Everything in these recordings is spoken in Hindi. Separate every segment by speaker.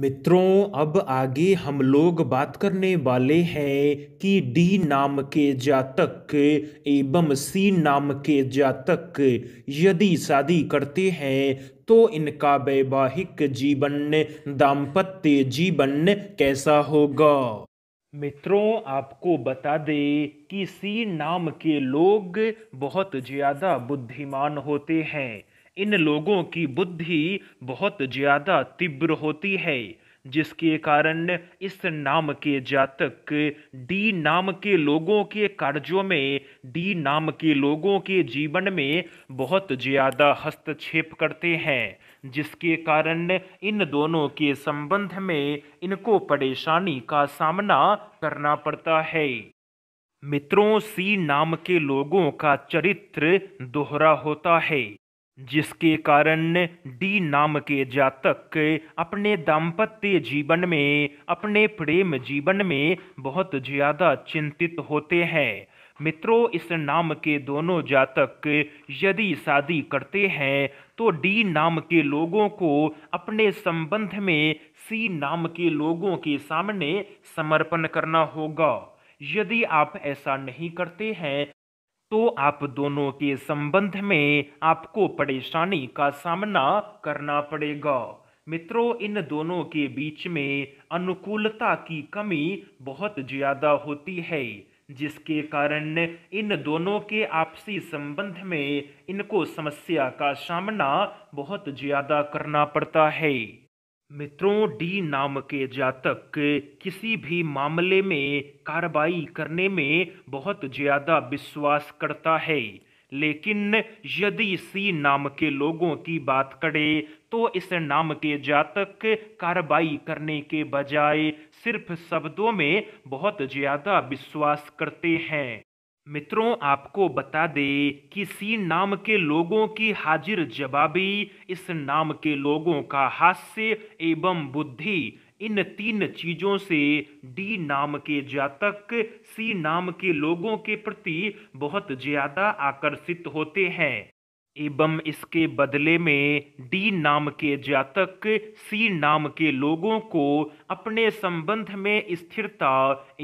Speaker 1: मित्रों अब आगे हम लोग बात करने वाले हैं कि डी नाम के जातक एवं सी नाम के जातक यदि शादी करते हैं तो इनका वैवाहिक जीवन दाम्पत्य जीवन कैसा होगा मित्रों आपको बता दें कि सी नाम के लोग बहुत ज़्यादा बुद्धिमान होते हैं इन लोगों की बुद्धि बहुत ज़्यादा तीव्र होती है जिसके कारण इस नाम के जातक डी नाम के लोगों के कार्यों में डी नाम के लोगों के जीवन में बहुत ज़्यादा हस्तक्षेप करते हैं जिसके कारण इन दोनों के संबंध में इनको परेशानी का सामना करना पड़ता है मित्रों सी नाम के लोगों का चरित्र दोहरा होता है जिसके कारण डी नाम के जातक अपने दाम्पत्य जीवन में अपने प्रेम जीवन में बहुत ज्यादा चिंतित होते हैं मित्रों इस नाम के दोनों जातक यदि शादी करते हैं तो डी नाम के लोगों को अपने संबंध में सी नाम के लोगों के सामने समर्पण करना होगा यदि आप ऐसा नहीं करते हैं तो आप दोनों के संबंध में आपको परेशानी का सामना करना पड़ेगा मित्रों इन दोनों के बीच में अनुकूलता की कमी बहुत ज्यादा होती है जिसके कारण इन दोनों के आपसी संबंध में इनको समस्या का सामना बहुत ज्यादा करना पड़ता है मित्रों डी नाम के जातक किसी भी मामले में कार्रवाई करने में बहुत ज्यादा विश्वास करता है लेकिन यदि सी नाम के लोगों की बात करे तो इस नाम के जातक कार्रवाई करने के बजाय सिर्फ शब्दों में बहुत ज्यादा विश्वास करते हैं मित्रों आपको बता दें कि सी नाम के लोगों की हाजिर जवाबी इस नाम के लोगों का हास्य एवं बुद्धि इन तीन चीजों से डी नाम के जातक सी नाम के लोगों के प्रति बहुत ज्यादा आकर्षित होते हैं एवं इसके बदले में डी नाम के जातक सी नाम के लोगों को अपने संबंध में स्थिरता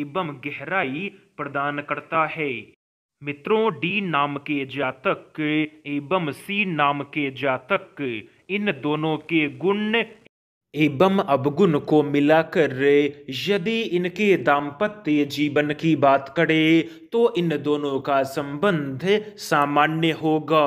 Speaker 1: एवं गहराई प्रदान करता है मित्रों डी नाम के जातक एवं सी नाम के जातक इन दोनों के गुण एवं अवगुण को मिलाकर यदि इनके दाम्पत्य जीवन की बात करें तो इन दोनों का संबंध सामान्य होगा